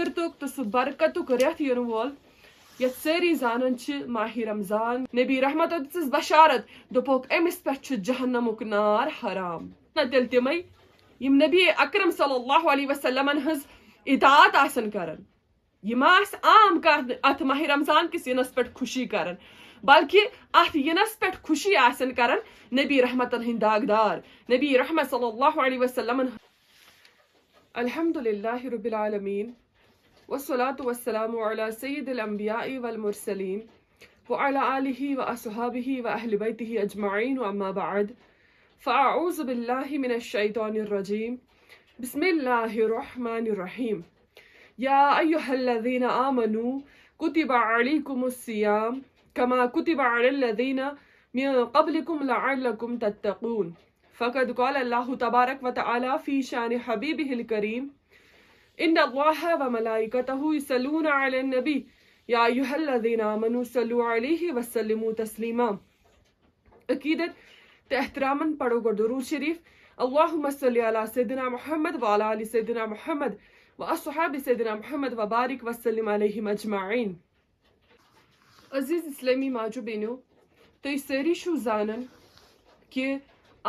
फिरतुक तो सह बरकतुक रेथ इन वोल यथ सारी जानान माह रमजान नबी रहमत दिस बशारत दोपक अमिस पे जहनमुक नार हराम ना तेल तम यम नबी अक्रम सल्लल्लाहु अलैहि वसल्लम हज इतात आसन करन यम आम अत माह रमजान किस यनस पे खुशी करन बल्कि अत यनस पे खुशी आसन करन नबी रहमतन हंद दागदार नबी रहमत सल्लल्लाहु अलैहि वसल्लम अलहमदुलिल्लाह रबिल आलमीन والصلاة والسلام على سيد الأنبياء والمرسلين وعلى آله وأصحابه وأهل بيته أجمعين وأما بعد فأعوذ بالله من الشيطان الرجيم بسم الله الرحمن الرحيم يا أيها الذين آمنوا كتب عليكم الصيام كما كتب على الذين من قبلكم لعلكم تتقون فقد قال الله تبارك وتعالى في شان حبيبه الكريم إن الله وملائكته يصلون على النبي يا أيها الذين آمنوا صلوا عليه وسلموا تسليما أكيد احتراما پڑھو گو درود شریف اللهم صل على سيدنا محمد وعلى آل سيدنا محمد وأصحاب سيدنا محمد وبارك وسلم عليهم أجمعين عزيز اسلامي ماجو بينو تي سيري شو زانن كي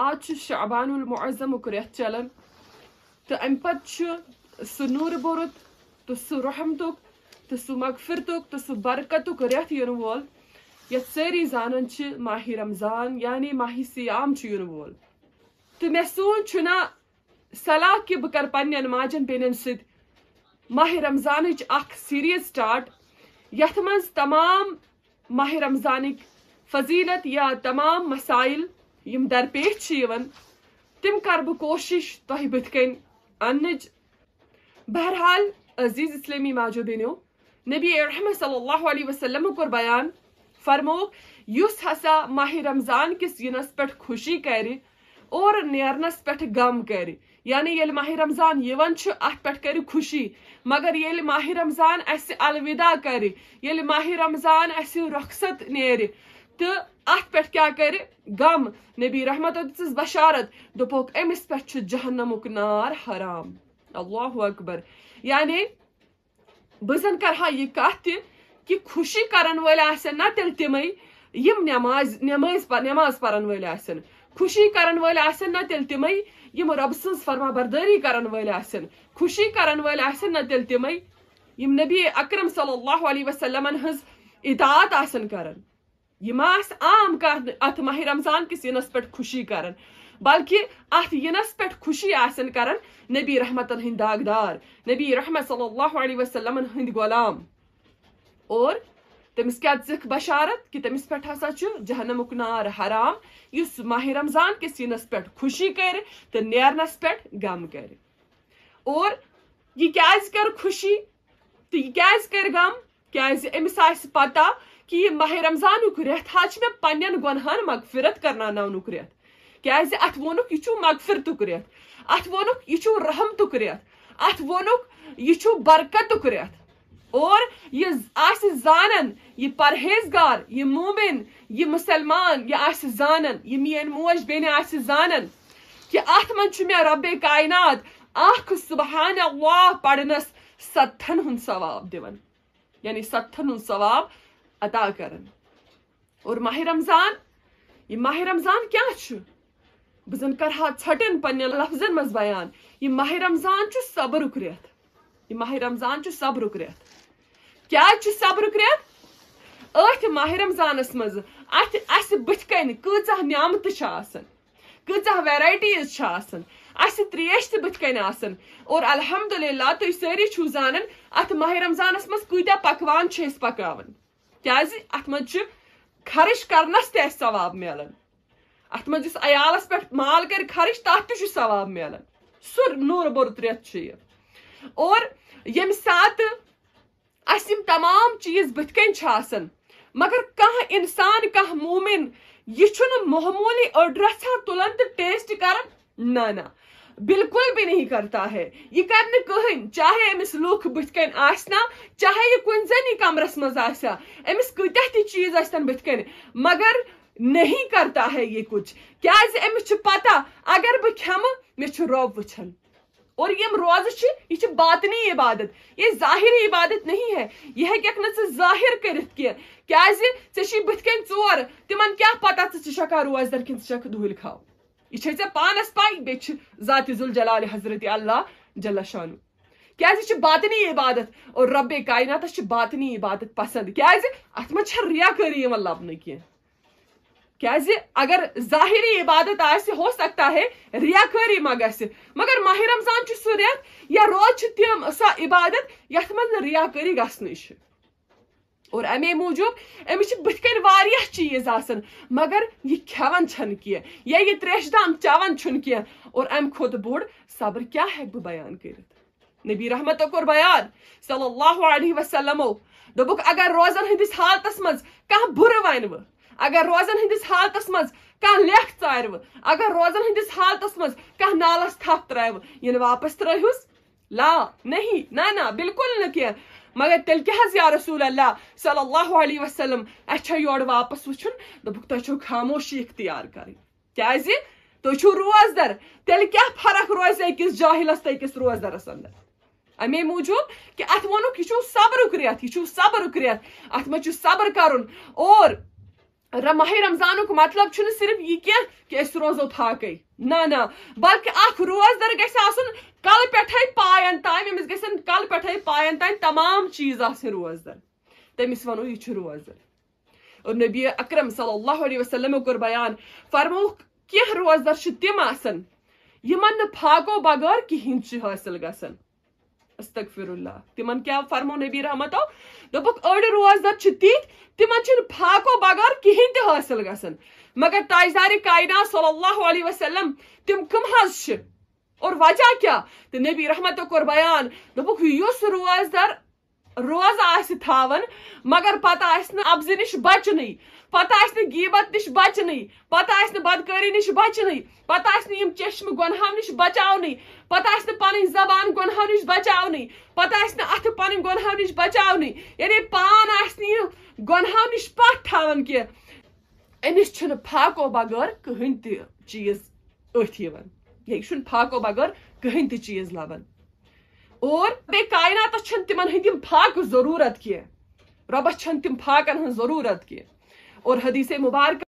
آز شعبان المعظم رٮ۪تھ چلن تو امپد پَتہٕ tu noere borot, tu su rahmtuk, tu su magfirtuk, tu su barakatuk recht yun wol. Yet seri zanen chi mahi Ramzan, yani mahi siyam chi yun wol. Tu mesun chuna salah ki bukar panyan majan benen sid. माह रमज़ानच अख series start यथ मज तमाम माह रमज़ानिक फजीलत या तमाम मसाइल यम दरपेश तिम कर कोशिश तुह बथ कन बहरहाल अजीज़ इस्लामी माजुबिनो नबी रहम सल्लल्लाहु अलैहि वसल्लम बयान फरमो युस हसा माह रमज़ान किस यनस पे खुशी कर और नेरनस पे गम कर यानी ये माह रमज़ान यवन अत पे कर खुशी मगर ये माह रमज़ान अस अलविदा कर माह रमज़ान अस रखसत नेर तो अत पे क्या कर गम नबी रहमत दस बशारत दोपक अमिस पे जहन्नमुक नार हराम الله اکبر یعنی بہٕ کَرٕ ہا یہِ کَتھ تہِ کہِ خوشی کَرَن وٲلۍ آسن نہ تیٚلہِ تِمے یِم نٮ۪ماز نٮ۪مٲز نٮ۪ماز پَرَن وٲلۍ آسن خوشی کَرَن وٲلۍ آسن نہ تیٚلہِ تِمے یِم رۄبہٕ سٕنٛز فرما بردٲری کَرَن وٲلۍ آسن خوشی کَرَن وٲلۍ آسن نہ تیٚلہِ تِمے یِم نبی اکرم صلی اللہ علیہ وسلمن ہٕنٛز اِطاعت آسن کَران یِم آسہٕ عام کَتھ اَتھ ماہِ رمضان کِس یِنَس پٮ۪ٹھ خوشی کَران बल्कि अत यनस पे खुशी आसन करान नबी रहमतन हंद दागदार नबी रहमत सल्लल्लाहु अलैहि हंद गुलाम और तमिस क्या दिख बशारत कि तमिस पे हसा जहनमुक नार हराम इस माह रमजान कस इन पे खुशी कर तो पे गम कर और यह क्या कर खुशी तो यह क्या कर गम क्या अमिस पता कि यह माह रमजानुक रेत हा मे पन्न गुनहान मगफिरत करनानुक रेत کیازِ اَتھ ووٚنُکھ یہِ چھُ مغفرتُک رٮ۪تھ اَتھ ووٚنُکھ یہِ چھُ رحمتُک رٮ۪تھ اَتھ ووٚنُکھ یہِ چھُ برکتُک رٮ۪تھ اور یہِ آسہِ زانان یہِ پرہیزگار یہِ مومِن یہِ مُسلمان یہِ آسہِ زانان یہِ میٲنۍ موج بیٚنہِ آسہِ زانان کہِ اَتھ منٛز چھُ مےٚ رۄبے کاینات اکھ صُبحانہ اللہ پَرنَس سَتھن ہُنٛد ثواب دِوان یعنی سَتھن ہُنٛد ثواب عطا کران اور ماہِ رمضان یہِ ماہِ رمضان کیٛاہ چھُ बह जन कर ह्टन पन्न लफ्जन मज बयान यह माह रमजान सबरुक रेत यह माह रमजान सबरुक रेत क्या सबरुक रेत अथ माह रमजानस मज अथ बथ कन कۭच नामत कۭच वेरइटीज त्रेश तथ कन और अलहमदुल्ला तुम सारी छो जान अत माह रमजानस मज कूत पकवान पकान क्या अत मज खर्च करनस तवाब मिलान अत मज यस पे माल कर खर्च तथ तु सवाब मिलान सु नूर बुरत रेत और ये सात अस तमाम चीज बुथ कन मगर कह इंसान कह मोमिन यह महमूली रसा तुलन तो टेस्ट कर ना ना बिल्कुल भी नहीं करता है यह कर कहन चाहे अमिस लुख बुथ आसना चाहे यह जन कमरस मज अमिस कत चीज बथ मगर नहीं करता है ये कुछ क्या अमिस पता अगर बह ख मे रब वन और यम रोज यह बातनी इबादत ये जाहिर इबादत नहीं है यह हे जाहिर कर क्या बथ कोर क्या पता चा रोजदर कि दुहल खाव यह पानस पाई बे जाति जुल जलाल हजरत अल्लाह जला शानु क्या बातनी इबादत और रब कायनात बातनी इबादत पसंद क्या अत मा रियाकारी लबन कह क्या अगर जाहिरी इबादत हो सकता है रियाकारी मा ग मगर माह रमजान सह रेत या रोज तम सा इबादत यथ मज रियाकारी गसन और अमे मूजूब अमिस बुथ चीज आसन मगर यह खेवन छन कह या यह त्रेश दाम चवन छन कह और अम खुद बोड़ सब्र क्या हे बह बयान कर नबी रहमत कौर बयान सल्ला वसलमो वसल्लमो तो अगर रोजन हंदिस हालत मह कह बुर वन अगर रोजन हंदिस हालत मज कह लेख अगर रोजन हंदिस हालत मज कह नालस थप त्रव इन वापस त्रहुस ला नहीं ना ना बिल्कुल न क्या मगर तेल क्या या रसूल अल्लाह सल्लल्लाहु अच्छा योर वापस वुचुन दबुक तो छो खामोशी इख्तियार करें क्या तो रोजदर तेल क्या फर्क रोज अकिस जाहिलस तो अकिस रोजदरस अंदर अमे मूजूब कि अत वोनुक यह सब्रुक रेत यह सब्रुक रेत अत मज सब्र कर और माह रमजानुक मतलब सिर्फ यह कह कि रोजो थाक ना ना बल्कि अख रोजदार गल पे पायन तम अमिस गल पे पायन तम तमाम चीज रोजदार तमिस वो यह रोजदार और नबी अक्रम सल्लल्लाहु वसलम कोर बयान फरमो कह रोजदार तम फाको बगैर कहें हासिल ग अस्तफिरल्ला तम क्या फरमो नबी रहमत दड़ रोजदार तिथ तम फाको बगार कहें तासिल ग मगर ताजदार कायना सल्ला वसलम तम कम और वजह क्या तो नबी रहमत कोर बयान दोपुक रोजदार روزٕ آسہِ تھاوان مگر پَتہٕ آسہِ نہٕ اَبزِ نِش بَچنٕے پَتہٕ آسہِ نہٕ گیٖبت نِش بَچنٕے پَتہٕ آسہِ نہٕ بدکٲری نِش بَچنٕے پَتہٕ آسہِ نہٕ یِم چشمہٕ گۄنہو نِش بَچاونٕے پَتہٕ آسہِ نہٕ پَنٕنۍ زبان گۄنہو نِش بَچاونٕے پَتہٕ آسہِ نہٕ اَتھٕ پَنٕنۍ گۄنہو نِش بَچاونٕے یعنی پان آسہِ نہٕ یہِ گۄنہو نِش پَتھ تھاوان کینٛہہ أمِس چھُنہٕ فاقو بغٲر کٕہٕنۍ تہِ چیٖز أتھۍ یِوان یہِ چھُنہٕ فاقو بغٲر کٕہٕنۍ تہِ چیٖز لَبان और पे कायनातस छन तिमन हंदिम फाक जरूरत की रबस तम तिम फाकन हन जरूरत की और हदीस मुबारक